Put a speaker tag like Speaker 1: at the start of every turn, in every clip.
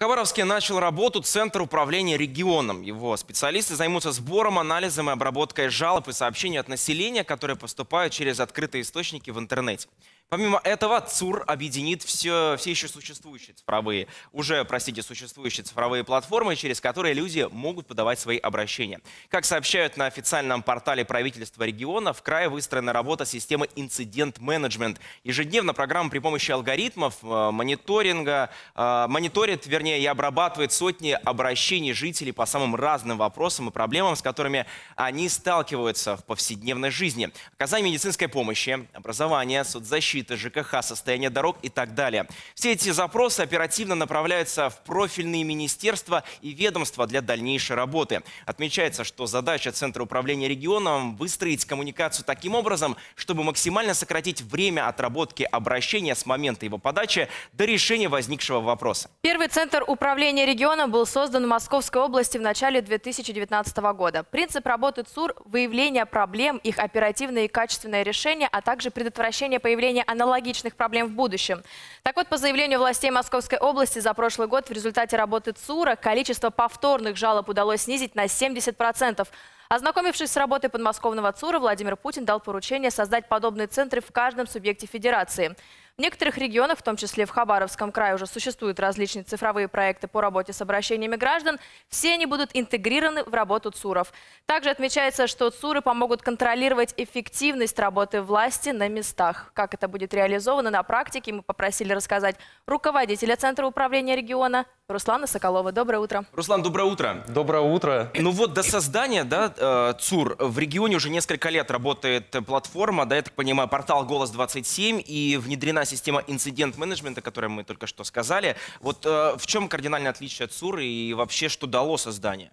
Speaker 1: В Хабаровске начал работу Центр управления регионом. Его специалисты займутся сбором, анализом и обработкой жалоб и сообщений от населения, которые поступают через открытые источники в интернете. Помимо этого, ЦУР объединит все, все еще существующие цифровые, уже, простите, существующие цифровые платформы, через которые люди могут подавать свои обращения. Как сообщают на официальном портале правительства региона, в крае выстроена работа системы инцидент-менеджмент. Ежедневно программа при помощи алгоритмов, э, мониторинга, э, мониторит, вернее, и обрабатывает сотни обращений жителей по самым разным вопросам и проблемам, с которыми они сталкиваются в повседневной жизни. Оказание медицинской помощи, образование, соцзащита защита ЖКХ, состояние дорог и так далее. Все эти запросы оперативно направляются в профильные министерства и ведомства для дальнейшей работы. Отмечается, что задача Центра управления регионом – выстроить коммуникацию таким образом, чтобы максимально сократить время отработки обращения с момента его подачи до решения возникшего вопроса.
Speaker 2: Первый Центр управления регионом был создан в Московской области в начале 2019 года. Принцип работы ЦУР – выявление проблем, их оперативное и качественное решение, а также предотвращение появления аналогичных проблем в будущем. Так вот, по заявлению властей Московской области за прошлый год в результате работы ЦУРа количество повторных жалоб удалось снизить на 70%. Ознакомившись с работой подмосковного ЦУРа, Владимир Путин дал поручение создать подобные центры в каждом субъекте федерации. В некоторых регионах, в том числе в Хабаровском крае, уже существуют различные цифровые проекты по работе с обращениями граждан. Все они будут интегрированы в работу ЦУРов. Также отмечается, что ЦУРы помогут контролировать эффективность работы власти на местах. Как это будет реализовано на практике, мы попросили рассказать руководителя Центра управления региона Руслана Соколова. Доброе утро.
Speaker 1: Руслан, доброе утро. Доброе утро. Ну вот до создания да, Э, ЦУР, в регионе уже несколько лет работает платформа, да, я так понимаю, портал «Голос-27» и внедрена система инцидент-менеджмента, о которой мы только что сказали. Вот э, в чем кардинальное отличие от ЦУР и вообще что дало создание?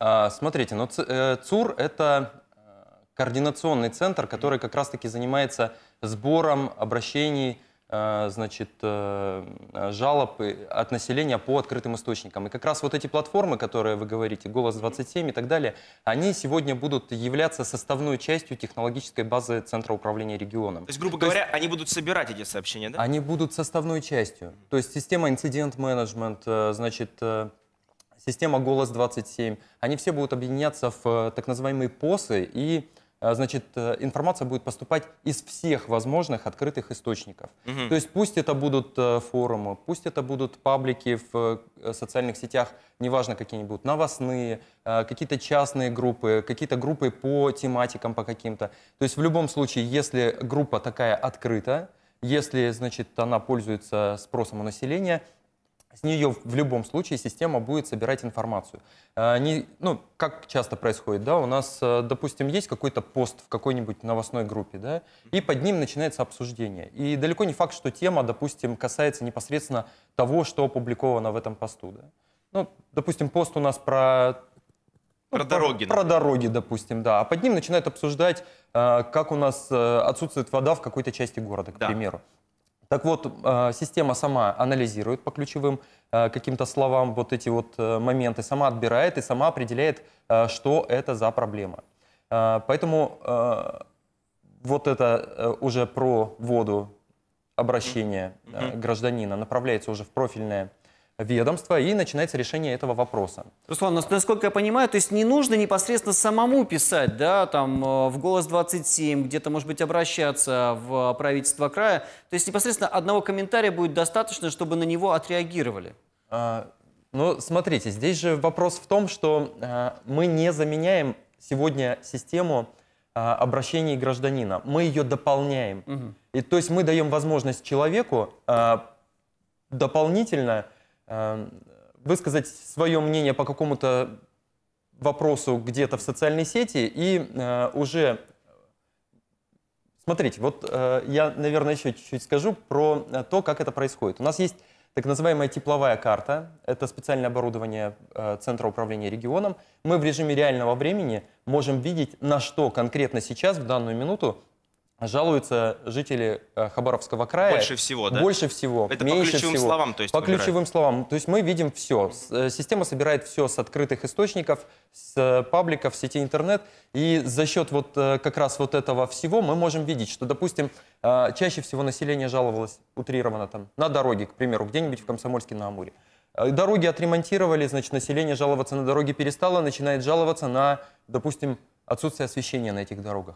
Speaker 3: А, смотрите, ну, э, ЦУР – это координационный центр, который как раз-таки занимается сбором обращений Э, значит, э, жалоб от населения по открытым источникам. И как раз вот эти платформы, которые вы говорите, «Голос-27» и так далее, они сегодня будут являться составной частью технологической базы Центра управления регионом. То есть, грубо говоря,
Speaker 1: есть, они будут собирать эти сообщения, да? Они
Speaker 3: будут составной частью. То есть система инцидент-менеджмент, э, значит, система «Голос-27», они все будут объединяться в так называемые ПОСы и а, значит, э, информация будет поступать из всех возможных открытых источников. Угу. То есть пусть это будут э, форумы, пусть это будут паблики в э, социальных сетях, неважно какие они будут новостные, какие-то частные группы, какие-то группы по тематикам по каким-то. То есть в любом случае, если группа такая открыта, если, значит, она пользуется спросом у населения, с нее в любом случае система будет собирать информацию. А, не, ну, как часто происходит, да, у нас, э, допустим, есть какой-то пост в какой-нибудь новостной группе, да, и под ним начинается обсуждение. И далеко не факт, что тема, допустим, касается непосредственно того, что опубликовано в этом посту, да. Ну, допустим, пост у нас про ну, про дороги. Про, про дороги, допустим, да. А под ним начинают обсуждать, э, как у нас э, отсутствует вода в какой-то части города, к да. примеру. Так вот, а, система сама анализирует по ключевым а, каким-то словам вот эти вот э, моменты, сама отбирает и сама определяет, а, что это за проблема. Поэтому вот это э, уже про воду обращение э, гражданина направляется уже в профильное ведомства, и начинается решение этого вопроса.
Speaker 1: Руслан, насколько я понимаю, то есть не нужно непосредственно самому
Speaker 3: писать, да, там, э, в «Голос-27», где-то, может быть, обращаться в правительство края, то есть непосредственно одного комментария будет достаточно, чтобы на него отреагировали? А, ну, смотрите, здесь же вопрос в том, что а, мы не заменяем сегодня систему а, обращений гражданина, мы ее дополняем. Угу. И, то есть мы даем возможность человеку а, дополнительно Эм, высказать свое мнение по какому-то вопросу где-то в социальной сети и э, уже смотрите, вот э, я, наверное, еще чуть-чуть скажу про э, то, как это происходит. У нас есть так называемая тепловая карта. Это специальное оборудование Центра управления регионом. Мы в режиме реального времени можем видеть, на что конкретно сейчас, в данную минуту, жалуются жители э, Хабаровского края. Больше всего, да? Больше всего. Это меньше по ключевым всего. словам, то есть По выбирают. ключевым словам. То есть мы видим все. Э, система собирает все с открытых источников, с э, пабликов, сети интернет. И за счет вот как раз вот этого всего мы можем видеть, что, допустим, чаще всего население жаловалось утрированно там на дороге, к примеру, где-нибудь в Комсомольске на Амуре. Дороги отремонтировали, значит, население жаловаться на дороги перестало, начинает жаловаться на, допустим, отсутствие освещения на этих дорогах.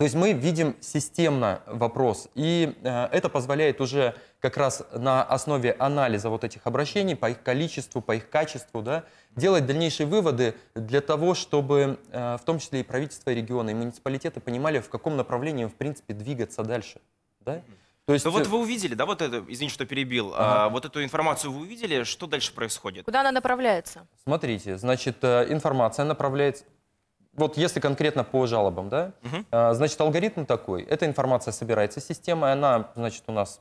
Speaker 3: То есть мы видим системно вопрос, и э, это позволяет уже как раз на основе анализа вот этих обращений по их количеству, по их качеству, да, делать дальнейшие выводы для того, чтобы э, в том числе и правительство, и регионы, и муниципалитеты понимали, в каком направлении, в принципе, двигаться дальше.
Speaker 1: Да? То есть... Ну вот э, вы увидели, да, вот это, извините, что перебил, а, ага. а, вот эту информацию вы увидели, что дальше происходит?
Speaker 2: Куда она направляется?
Speaker 3: Смотрите, значит, информация направляется вот если конкретно по жалобам, да, угу. значит, алгоритм такой. Эта информация собирается системой, она, значит, у нас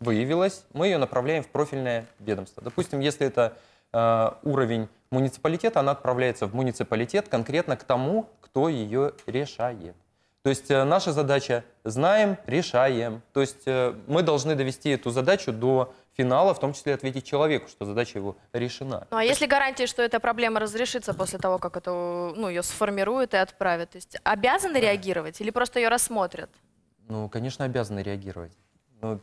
Speaker 3: выявилась, мы ее направляем в профильное ведомство. Допустим, если это э, уровень муниципалитета, она отправляется в муниципалитет конкретно к тому, кто ее решает. То есть э, наша задача знаем, решаем. То есть э, мы должны довести эту задачу до финала, в том числе ответить человеку, что задача его решена.
Speaker 2: Ну а если гарантии, что эта проблема разрешится после того, как это, ну, ее сформируют и отправят, то есть обязаны реагировать или просто ее рассмотрят?
Speaker 3: Ну, конечно, обязаны реагировать. Но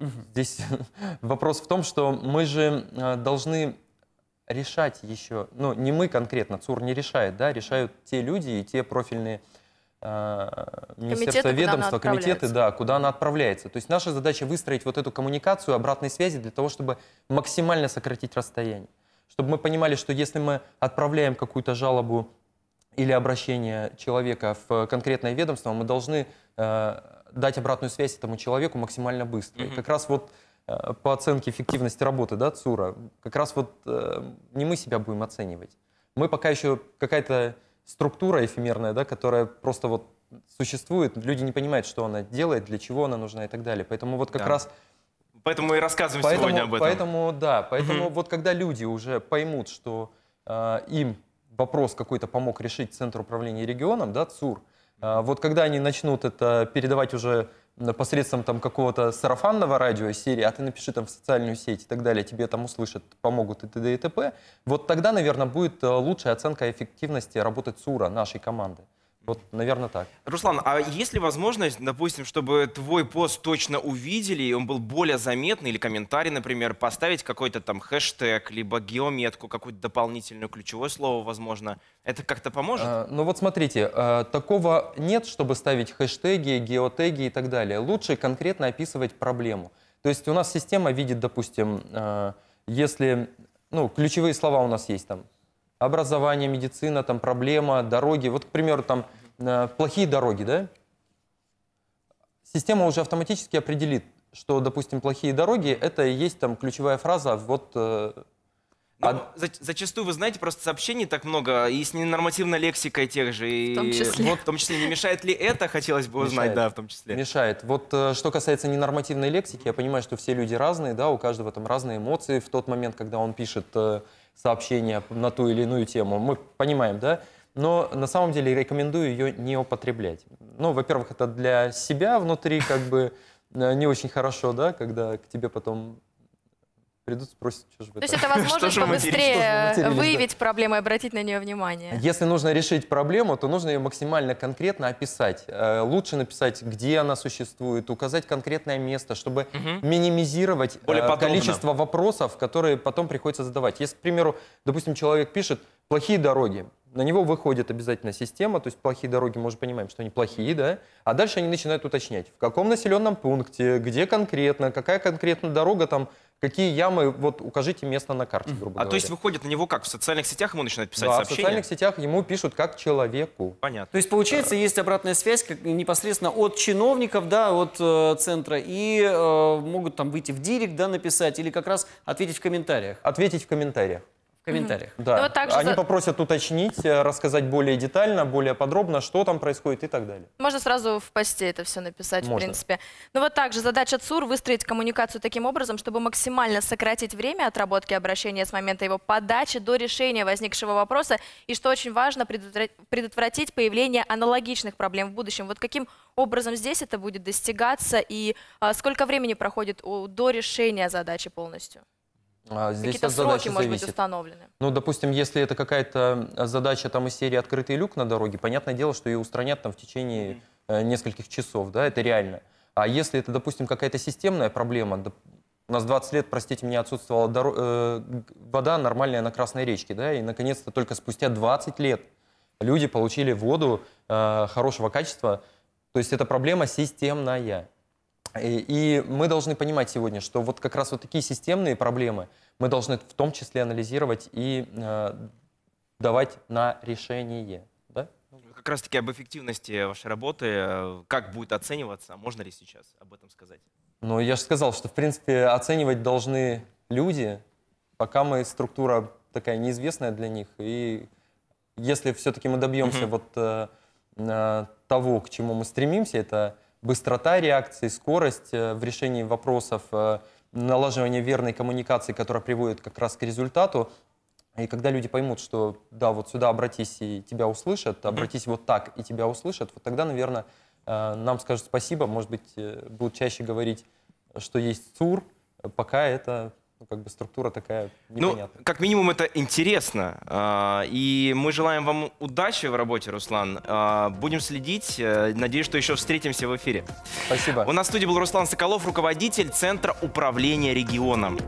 Speaker 3: здесь вопрос в том, что мы же э, должны решать еще, ну, не мы конкретно, ЦУР не решает, да, решают те люди и те профильные министерства, э, комитеты, ведомства, комитеты, да, куда она отправляется. То есть наша задача выстроить вот эту коммуникацию обратной связи для того, чтобы максимально сократить расстояние. Чтобы мы понимали, что если мы отправляем какую-то жалобу или обращение человека в конкретное ведомство, мы должны э, дать обратную связь этому человеку максимально быстро. Mm-hmm. И как раз вот э, по оценке эффективности работы да, ЦУРа, как раз вот э, не мы себя будем оценивать. Мы пока еще какая-то структура эфемерная, да, которая просто вот существует, люди не понимают, что она делает, для чего она нужна и так далее. Поэтому вот как да. раз...
Speaker 1: Поэтому и рассказываем поэтому, сегодня об этом. Поэтому,
Speaker 3: да, поэтому угу. вот когда люди уже поймут, что э, им вопрос какой-то помог решить Центр управления регионом, да, ЦУР, э, вот когда они начнут это передавать уже посредством там какого-то сарафанного радио серии, а ты напиши там в социальную сеть и так далее, тебе там услышат, помогут и т.д. и т.п., вот тогда, наверное, будет э, лучшая оценка эффективности работы ЦУРа, нашей команды. Вот, наверное, так.
Speaker 1: Руслан, а есть ли возможность, допустим, чтобы твой пост точно увидели, и он был более заметный, или комментарий, например, поставить какой-то там хэштег, либо геометку, какую то дополнительную ключевое слово, возможно? Это как-то поможет?
Speaker 3: А, ну вот смотрите, а, такого нет, чтобы ставить хэштеги, геотеги и так далее. Лучше конкретно описывать проблему. То есть у нас система видит, допустим, а, если, ну, ключевые слова у нас есть там, образование, медицина, там, проблема, дороги. Вот, к примеру, там, плохие дороги, да? Система уже автоматически определит, что, допустим, плохие дороги, это и есть там ключевая фраза, вот... Э,
Speaker 1: ну, а... зачастую, вы знаете, просто сообщений так много, и с ненормативной лексикой тех же. И... В том числе. Вот, в том числе. Не мешает ли это, хотелось
Speaker 3: бы узнать, мешает. да, в том числе. Мешает. Вот э, что касается ненормативной лексики, я понимаю, что все люди разные, да, у каждого там разные эмоции в тот момент, когда он пишет э, сообщение на ту или иную тему. Мы понимаем, да? но на самом деле рекомендую ее не употреблять. Ну, во-первых, это для себя внутри как бы э, не очень хорошо, да, когда к тебе потом придут, спросят, что же вы То есть это возможность побыстрее выявить
Speaker 2: проблему и обратить на нее внимание.
Speaker 3: Если нужно решить проблему, то нужно ее максимально конкретно описать. Э, лучше написать, где она существует, указать конкретное место, чтобы минимизировать э, количество вопросов, которые потом приходится задавать. Если, к примеру, допустим, человек пишет «плохие дороги», на него выходит обязательно система, то есть плохие дороги, мы же понимаем, что они плохие, да, а дальше они начинают уточнять, в каком населенном пункте, где конкретно, какая конкретно дорога там, какие ямы, вот укажите место на карте, грубо
Speaker 1: а говоря. А то есть выходит на него как? В социальных сетях ему начинают писать да, сообщения? в социальных сетях ему пишут как человеку. Понятно. То
Speaker 3: есть получается, да. есть обратная
Speaker 1: связь как, непосредственно от чиновников,
Speaker 3: да, от э, центра, и э, могут там выйти в директ, да, написать, или как раз ответить в комментариях? Ответить в комментариях комментариях. Да. Но ну, также Они за... попросят уточнить, э, рассказать более детально, более подробно, что там происходит и так далее.
Speaker 2: Можно сразу в посте это все написать, Можно. в принципе. Ну вот также задача ЦУР выстроить коммуникацию таким образом, чтобы максимально сократить время отработки обращения с момента его подачи до решения возникшего вопроса. И что очень важно, предотвратить появление аналогичных проблем в будущем. Вот каким образом здесь это будет достигаться и а, сколько времени проходит у, до решения задачи полностью?
Speaker 3: А, здесь Какие-то сроки, зависит. быть, установлены? Ну, допустим, если это какая-то а, задача там из серии «Открытый люк на дороге», понятное дело, что ее устранят там в течение mm. нескольких часов, да, это реально. А если это, допустим, какая-то системная проблема, у нас 20 лет, простите меня, отсутствовала э, вода нормальная на Красной речке, да, и, наконец-то, только спустя 20 лет люди получили воду э, хорошего качества, то есть это проблема системная. Э, и мы должны понимать сегодня, что вот как раз вот такие системные проблемы мы должны в том числе анализировать и э, давать на решение.
Speaker 1: Да? Ну, как раз таки об эффективности вашей работы, э, как будет оцениваться, можно ли сейчас об этом сказать?
Speaker 3: Ну, я же сказал, что, в принципе, оценивать должны люди, пока мы структура такая неизвестная для них. И если все-таки мы добьемся mm-hmm. вот э, э, того, к чему мы стремимся, это быстрота реакции, скорость э, в решении вопросов, э, налаживание верной коммуникации, которая приводит как раз к результату. И когда люди поймут, что да, вот сюда обратись и тебя услышат, обратись вот так и тебя услышат, вот тогда, наверное, э, нам скажут спасибо, может быть, будут чаще говорить, что есть ЦУР, пока это как бы структура такая ну,
Speaker 1: непонятная. Ну, как минимум, это интересно. А, и мы желаем вам удачи в работе, Руслан. А, будем следить. Э, надеюсь, что еще встретимся в эфире. Спасибо. У нас в студии был Руслан Соколов, руководитель Центра управления регионом.